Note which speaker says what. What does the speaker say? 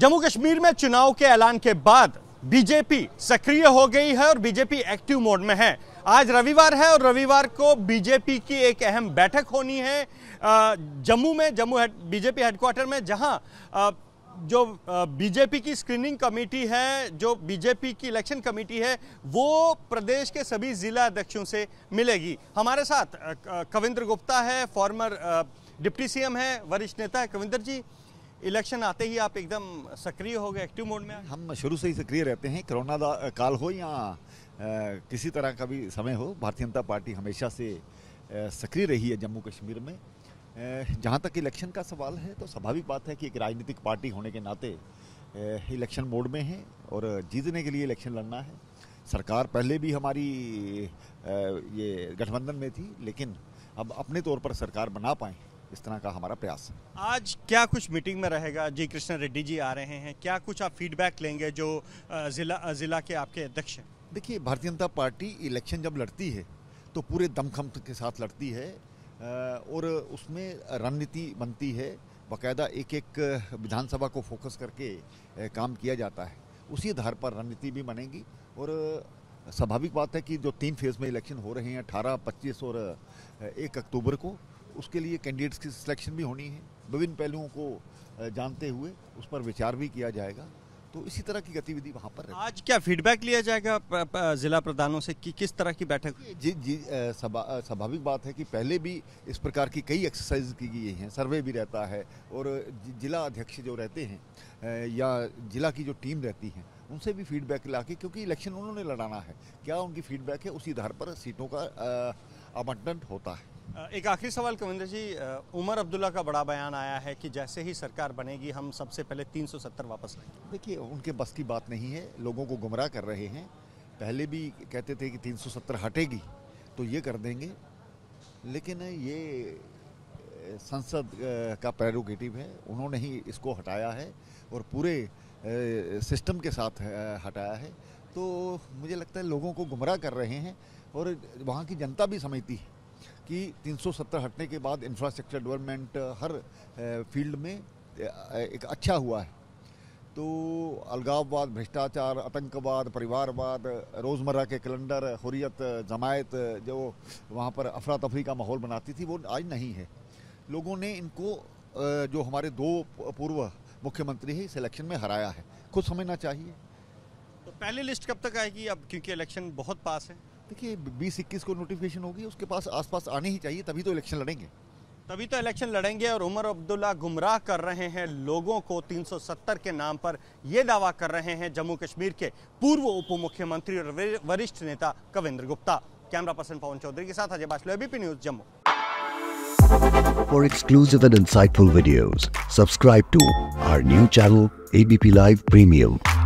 Speaker 1: जम्मू कश्मीर में चुनाव के ऐलान के बाद बीजेपी सक्रिय हो गई है और बीजेपी एक्टिव मोड में है आज रविवार है और रविवार को बीजेपी की एक अहम बैठक होनी है जम्मू में जम्मू हेड बीजेपी हेडक्वार्टर में जहां जो बीजेपी की स्क्रीनिंग कमेटी है जो बीजेपी की इलेक्शन कमेटी है वो प्रदेश के सभी जिला अध्यक्षों से मिलेगी हमारे साथ कविंद्र गुप्ता है फॉर्मर डिप्टी सीएम है वरिष्ठ नेता है कविंदर जी इलेक्शन आते ही आप एकदम सक्रिय हो गए एक्टिव मोड में
Speaker 2: हम शुरू से ही सक्रिय रहते हैं कोरोना काल हो या आ, किसी तरह का भी समय हो भारतीय जनता पार्टी हमेशा से सक्रिय रही है जम्मू कश्मीर में जहाँ तक इलेक्शन का सवाल है तो स्वाभाविक बात है कि एक राजनीतिक पार्टी होने के नाते इलेक्शन मोड में है और जीतने के लिए इलेक्शन लड़ना है सरकार पहले भी हमारी ये गठबंधन में थी लेकिन अब अपने तौर पर सरकार बना पाएँ इस तरह का हमारा प्रयास है
Speaker 1: आज क्या कुछ मीटिंग में रहेगा जी कृष्ण रेड्डी जी आ रहे हैं क्या कुछ आप फीडबैक लेंगे जो जिला जिला के आपके अध्यक्ष हैं देखिए भारतीय जनता पार्टी इलेक्शन जब लड़ती है
Speaker 2: तो पूरे दमखम के साथ लड़ती है और उसमें रणनीति बनती है बाकायदा एक एक विधानसभा को फोकस करके काम किया जाता है उसी आधार पर रणनीति भी बनेगी और स्वाभाविक बात है कि जो तीन फेज़ में इलेक्शन हो रहे हैं अठारह पच्चीस और एक अक्टूबर को उसके लिए कैंडिडेट्स की सिलेक्शन भी होनी है विभिन्न पहलुओं को जानते हुए उस पर विचार भी किया जाएगा तो इसी तरह की गतिविधि वहाँ पर आज
Speaker 1: क्या फीडबैक लिया जाएगा जिला
Speaker 2: प्रधानों से कि किस तरह की बैठक जी जी स्वाभाविक बात है कि पहले भी इस प्रकार की कई एक्सरसाइज की गई हैं सर्वे भी रहता है और जिला अध्यक्ष जो रहते हैं या जिला की जो टीम रहती है उनसे भी फीडबैक ला के क्योंकि इलेक्शन उन्होंने लड़ाना है क्या उनकी फीडबैक है उसी आधार पर सीटों का आ, अबंडन होता है
Speaker 1: एक आखिरी सवाल कविंद्र जी उमर अब्दुल्ला का बड़ा बयान आया है कि जैसे ही सरकार बनेगी हम सबसे पहले 370 वापस लेंगे
Speaker 2: देखिए उनके बस की बात नहीं है लोगों को गुमराह कर रहे हैं पहले भी कहते थे कि 370 हटेगी तो ये कर देंगे लेकिन ये संसद का प्रेरोगेटिव है उन्होंने ही इसको हटाया है और पूरे सिस्टम के साथ हटाया है तो मुझे लगता है लोगों को गुमराह कर रहे हैं और वहाँ की जनता भी समझती है कि 370 हटने के बाद इंफ्रास्ट्रक्चर डेवलपमेंट हर फील्ड में एक अच्छा हुआ है तो अलगाववाद भ्रष्टाचार आतंकवाद परिवारवाद रोज़मर्रा के कैलेंडर हुरियत जमायत जो वहाँ पर अफरा तफरी का माहौल बनाती थी वो आज नहीं है लोगों ने इनको जो हमारे दो पूर्व मुख्यमंत्री है सिलेक्शन में हराया है खुद समझना चाहिए तो पहली लिस्ट कब तक आएगी अब क्योंकि इलेक्शन बहुत
Speaker 1: पास है देखिए बीस इक्कीस को नोटिफिकेशन होगी उसके पास आसपास आने ही चाहिए तभी तो इलेक्शन लड़ेंगे तभी तो इलेक्शन लड़ेंगे और उमर अब्दुल्ला गुमराह कर रहे हैं लोगों को 370 के नाम पर यह दावा कर रहे हैं जम्मू कश्मीर के पूर्व उप मुख्यमंत्री और वरिष्ठ नेता कविंद्र गुप्ता कैमरा पर्सन पवन चौधरी के साथ Ajay Baslo ABP news Jammu
Speaker 2: for exclusive and insightful videos, subscribe to our new channel ABP Live Premium.